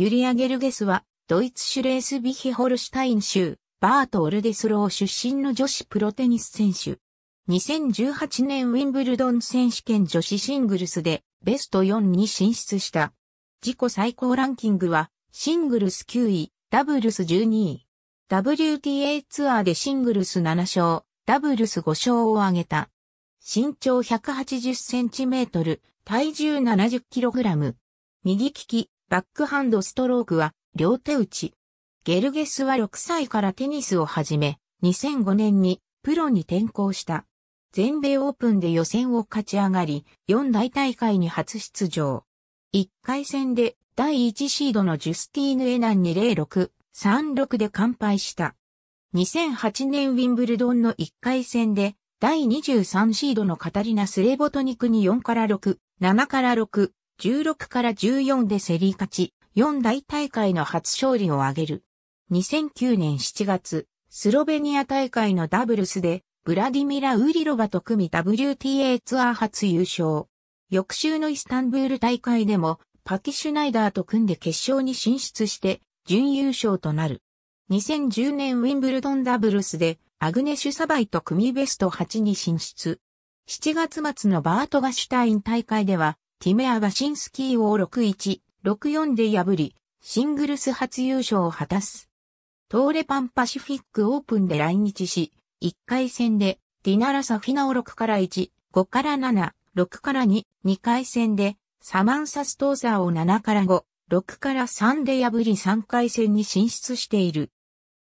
ユリア・ゲルゲスは、ドイツシュレースビヒホルシュタイン州、バート・オルデスロー出身の女子プロテニス選手。2018年ウィンブルドン選手権女子シングルスでベスト4に進出した。自己最高ランキングはシングルス9位、ダブルス12位。WTA ツアーでシングルス7勝、ダブルス5勝を挙げた。身長180センチメートル、体重70キログラム。右利き、バックハンドストロークは両手打ち。ゲルゲスは6歳からテニスを始め、2005年にプロに転向した。全米オープンで予選を勝ち上がり、4大大会に初出場。1回戦で第1シードのジュスティーヌ・エナンに06、36で完敗した。2008年ウィンブルドンの1回戦で第23シードのカタリナ・スレボトニクに4から6、7から6、16から14で競り勝ち、4大大会の初勝利を挙げる。2009年7月、スロベニア大会のダブルスで、ブラディミラ・ウリロバと組 WTA ツアー初優勝。翌週のイスタンブール大会でも、パキ・シュナイダーと組んで決勝に進出して、準優勝となる。2010年ウィンブルドンダブルスで、アグネシュ・サバイと組ベスト8に進出。7月末のバートガシュタイン大会では、ティメア・バシンスキーを6-1、6-4で破り、シングルス初優勝を果たす。トーレパンパシフィックオープンで来日し、1回戦で、ディナラ・サフィナを6から1、5から7、6から2、2回戦で、サマンサ・ストーザーを7から5、6から3で破り3回戦に進出している。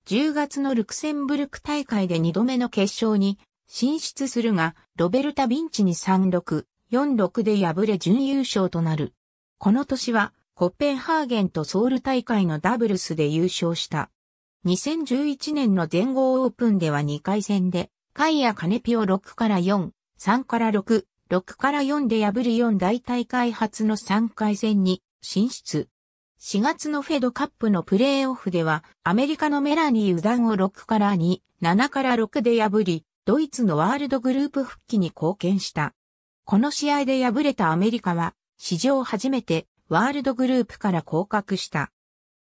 10月のルクセンブルク大会で2度目の決勝に進出するが、ロベルタ・ビンチに3-6、4-6で敗れ準優勝となる。この年は、コッペンハーゲンとソウル大会のダブルスで優勝した。2011年の全豪オープンでは2回戦で、カイア・カネピを6から4、3から6、6から4で破り4大大会初の3回戦に進出。4月のフェドカップのプレーオフでは、アメリカのメラニー・ウダンを6から2、7から6で破り、ドイツのワールドグループ復帰に貢献した。この試合で敗れたアメリカは、史上初めてワールドグループから降格した。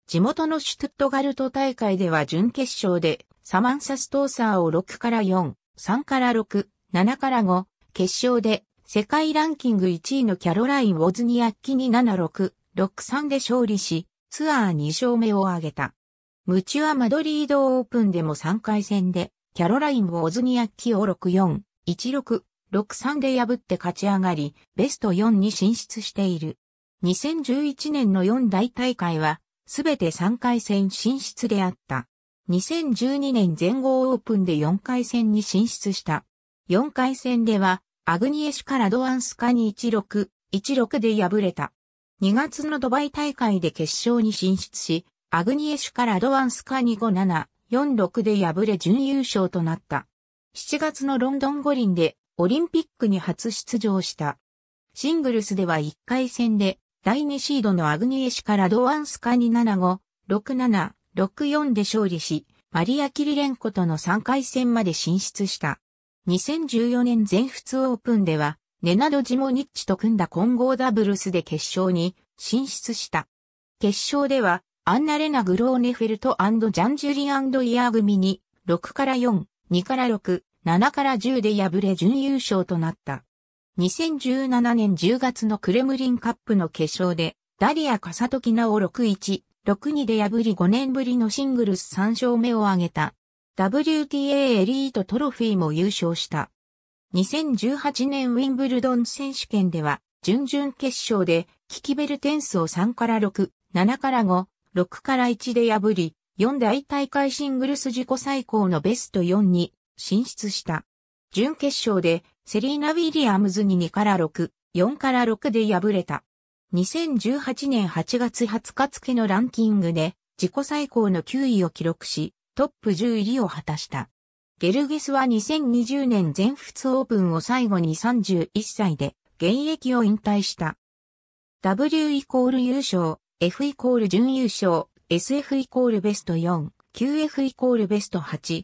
地元のシュトゥットガルト大会では準決勝でサマンサストーサーを6から4、3から6、7から5、決勝で世界ランキング1位のキャロライン・ウォズニアッキに76、63で勝利し、ツアー2勝目を挙げた。ムチュア・マドリードオープンでも3回戦で、キャロライン・ウォズニアッキを6、4、16、6-3で破って勝ち上がり、ベスト4に進出している。2011年の4大大会は、すべて3回戦進出であった。2012年全豪オープンで4回戦に進出した。4回戦では、アグニエシュからドアンスカに16、16で敗れた。2月のドバイ大会で決勝に進出し、アグニエシュからドアンスカに5、7、46で敗れ準優勝となった。7月のロンドン五輪でオリンピックに初出場した。シングルスでは1回戦で、第2シードのアグニエシからドワンスカに7-5、6-7、6-4で勝利し、マリア・キリレンコとの3回戦まで進出した。2014年全仏オープンでは、ネナド・ジモニッチと組んだ混合ダブルスで決勝に進出した。決勝では、アンナ・レナ・グローネフェルトジャンジュリアンド・イヤー組に、6から4、2から6、7から10で敗れ準優勝となった。2017年10月のクレムリンカップの決勝で、ダリア・カサトキナを6-1、6-2で破り5年ぶりのシングルス3勝目を挙げた。WTA エリートトロフィーも優勝した。2018年ウィンブルドン選手権では、準々決勝で、キキベルテンスを3から6、7から5、6から1で破り、4大大会シングルス自己最高のベスト4に進出した。準決勝でセリーナ・ウィリアムズに2から6、4から6で敗れた。2018年8月20日付のランキングで自己最高の9位を記録し、トップ10入りを果たした。ゲルゲスは2020年全仏オープンを最後に31歳で現役を引退した。W イコール優勝、F イコール準優勝、SF イコールベスト4、QF イコールベスト8、